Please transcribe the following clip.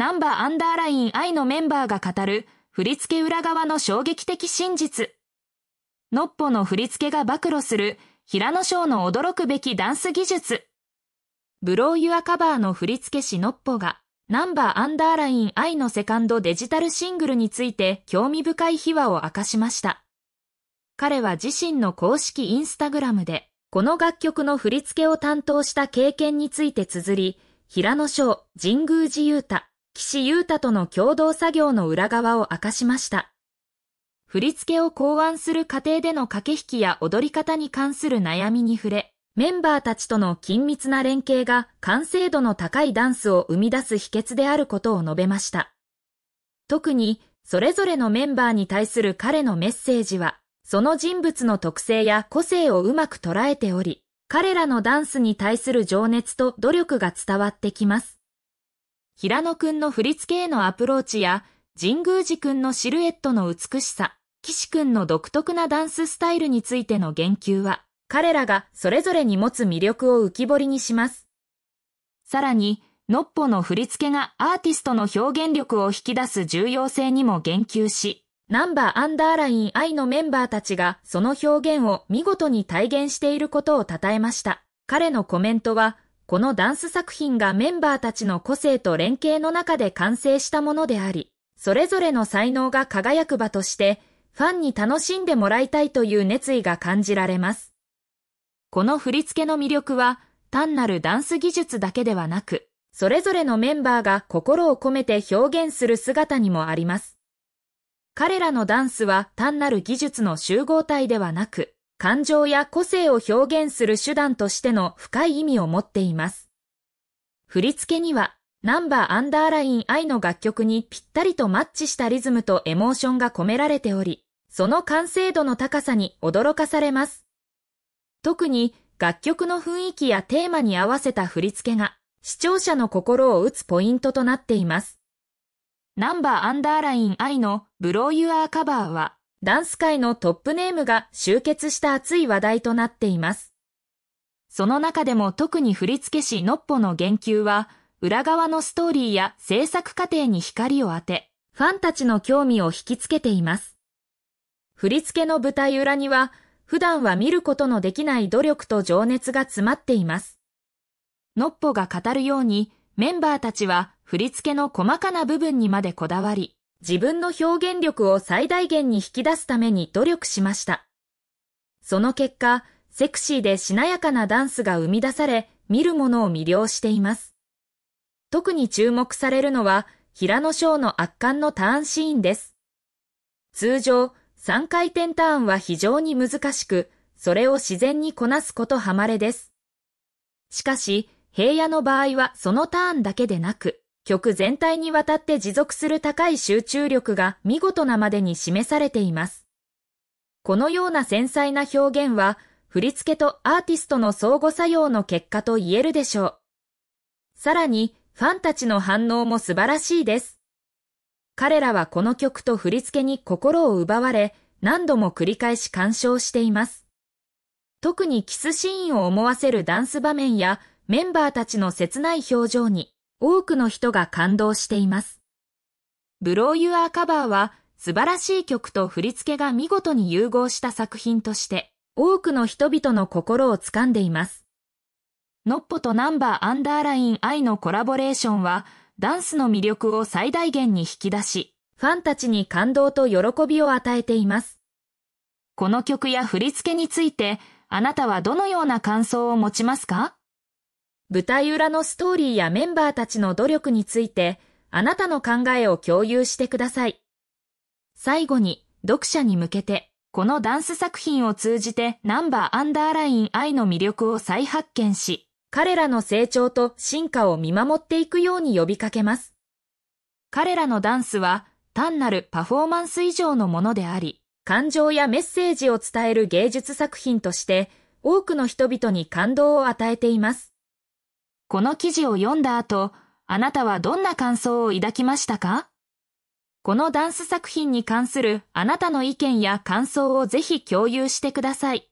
ナンバーアンダーライン I のメンバーが語る振り付け裏側の衝撃的真実。ノッポの振り付けが暴露する平野翔の驚くべきダンス技術。ブローユアカバーの振付師ノッポがナンバーアンダーライン I のセカンドデジタルシングルについて興味深い秘話を明かしました。彼は自身の公式インスタグラムで、この楽曲の振り付けを担当した経験について綴り、平野翔、神宮寺勇太、岸優太との共同作業の裏側を明かしました。振り付けを考案する過程での駆け引きや踊り方に関する悩みに触れ、メンバーたちとの緊密な連携が完成度の高いダンスを生み出す秘訣であることを述べました。特に、それぞれのメンバーに対する彼のメッセージは、その人物の特性や個性をうまく捉えており、彼らのダンスに対する情熱と努力が伝わってきます。平野くんの振り付けへのアプローチや、神宮寺くんのシルエットの美しさ、岸くんの独特なダンススタイルについての言及は、彼らがそれぞれに持つ魅力を浮き彫りにします。さらに、ノッポの振り付けがアーティストの表現力を引き出す重要性にも言及し、ナンバーアンダーライン I のメンバーたちがその表現を見事に体現していることを称えました。彼のコメントは、このダンス作品がメンバーたちの個性と連携の中で完成したものであり、それぞれの才能が輝く場として、ファンに楽しんでもらいたいという熱意が感じられます。この振り付けの魅力は、単なるダンス技術だけではなく、それぞれのメンバーが心を込めて表現する姿にもあります。彼らのダンスは単なる技術の集合体ではなく、感情や個性を表現する手段としての深い意味を持っています。振り付けには、ナンバーアンダーライン I の楽曲にぴったりとマッチしたリズムとエモーションが込められており、その完成度の高さに驚かされます。特に楽曲の雰囲気やテーマに合わせた振り付けが視聴者の心を打つポイントとなっています。ナンバーアンダーライン I のブローユアーカバーはダンス界のトップネームが集結した熱い話題となっています。その中でも特に振付師ノッポの言及は、裏側のストーリーや制作過程に光を当て、ファンたちの興味を引きつけています。振付の舞台裏には、普段は見ることのできない努力と情熱が詰まっています。ノッポが語るように、メンバーたちは振付の細かな部分にまでこだわり、自分の表現力を最大限に引き出すために努力しました。その結果、セクシーでしなやかなダンスが生み出され、見る者を魅了しています。特に注目されるのは、平野翔の圧巻のターンシーンです。通常、3回転ターンは非常に難しく、それを自然にこなすことはまれです。しかし、平野の場合はそのターンだけでなく、曲全体にわたって持続する高い集中力が見事なまでに示されています。このような繊細な表現は、振付とアーティストの相互作用の結果と言えるでしょう。さらに、ファンたちの反応も素晴らしいです。彼らはこの曲と振り付けに心を奪われ、何度も繰り返し鑑賞しています。特にキスシーンを思わせるダンス場面や、メンバーたちの切ない表情に、多くの人が感動しています。ブローユアーカバーは素晴らしい曲と振り付けが見事に融合した作品として多くの人々の心を掴んでいます。ノッポとナンバーアンダーライン愛のコラボレーションはダンスの魅力を最大限に引き出し、ファンたちに感動と喜びを与えています。この曲や振り付けについてあなたはどのような感想を持ちますか舞台裏のストーリーやメンバーたちの努力について、あなたの考えを共有してください。最後に、読者に向けて、このダンス作品を通じてナンバーアンダーライン愛の魅力を再発見し、彼らの成長と進化を見守っていくように呼びかけます。彼らのダンスは単なるパフォーマンス以上のものであり、感情やメッセージを伝える芸術作品として多くの人々に感動を与えています。この記事を読んだ後、あなたはどんな感想を抱きましたかこのダンス作品に関するあなたの意見や感想をぜひ共有してください。